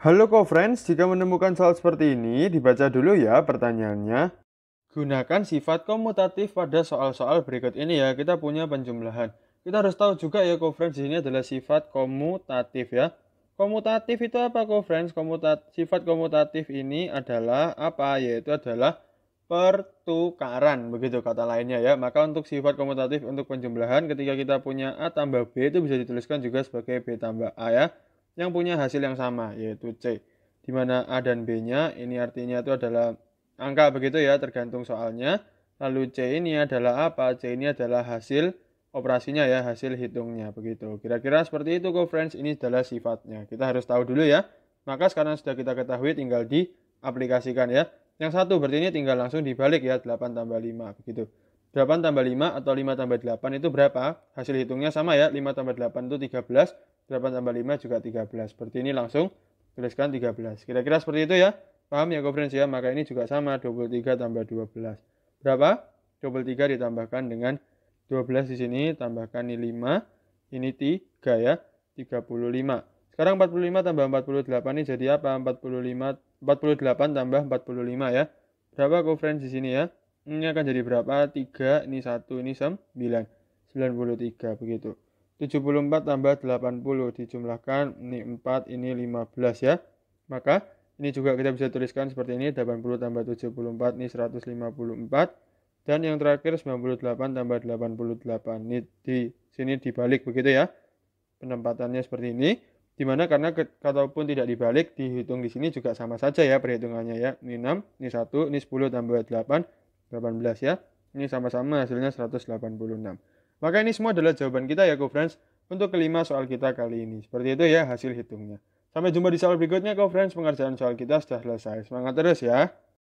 Halo co-friends, jika menemukan soal seperti ini, dibaca dulu ya pertanyaannya. Gunakan sifat komutatif pada soal-soal berikut ini ya. Kita punya penjumlahan. Kita harus tahu juga ya co-friends, di sini adalah sifat komutatif ya. Komutatif itu apa co-friends? Komutat sifat komutatif ini adalah apa? Yaitu adalah pertukaran, begitu kata lainnya ya. Maka untuk sifat komutatif untuk penjumlahan ketika kita punya A tambah B itu bisa dituliskan juga sebagai B tambah A ya yang punya hasil yang sama yaitu C dimana A dan B-nya ini artinya itu adalah angka begitu ya tergantung soalnya lalu C ini adalah apa C ini adalah hasil operasinya ya hasil hitungnya begitu kira-kira seperti itu kok friends ini adalah sifatnya kita harus tahu dulu ya maka sekarang sudah kita ketahui tinggal diaplikasikan ya yang satu berarti ini tinggal langsung dibalik ya 8 tambah 5 begitu 8 tambah 5 atau 5 tambah 8 itu berapa? Hasil hitungnya sama ya, 5 tambah 8 itu 13, 8 tambah 5 juga 13. Seperti ini langsung tuliskan 13. Kira-kira seperti itu ya. Paham ya Gobrens ya? Maka ini juga sama, 23 tambah 12. Berapa? 23 ditambahkan dengan 12 di sini, tambahkan ini 5, ini 3 ya, 35. Sekarang 45 tambah 48 ini jadi apa? 45, 48 tambah 45 ya. Berapa Gobrens di sini ya? ini akan jadi berapa 3 ini 1 ini 9 93 begitu 74 tambah 80 dijumlahkan ini 4 ini 15 ya maka ini juga kita bisa tuliskan seperti ini 80 tambah 74 ini 154 dan yang terakhir 98 tambah 88 ini di sini dibalik begitu ya penempatannya seperti ini dimana karena kataupun tidak dibalik dihitung di sini juga sama saja ya perhitungannya ya ini 6 ini 1 ini 10 tambah 8 18 ya. Ini sama-sama hasilnya 186. Maka ini semua adalah jawaban kita ya co-friends untuk kelima soal kita kali ini. Seperti itu ya hasil hitungnya. Sampai jumpa di soal berikutnya co-friends. Pengerjaan soal kita sudah selesai. Semangat terus ya.